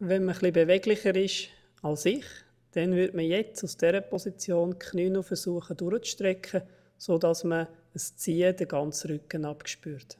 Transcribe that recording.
Wenn man etwas beweglicher ist als ich, dann würde man jetzt aus dieser Position die Knie noch versuchen durchzustrecken, sodass man das Ziehen den ganzen Rücken abspürt.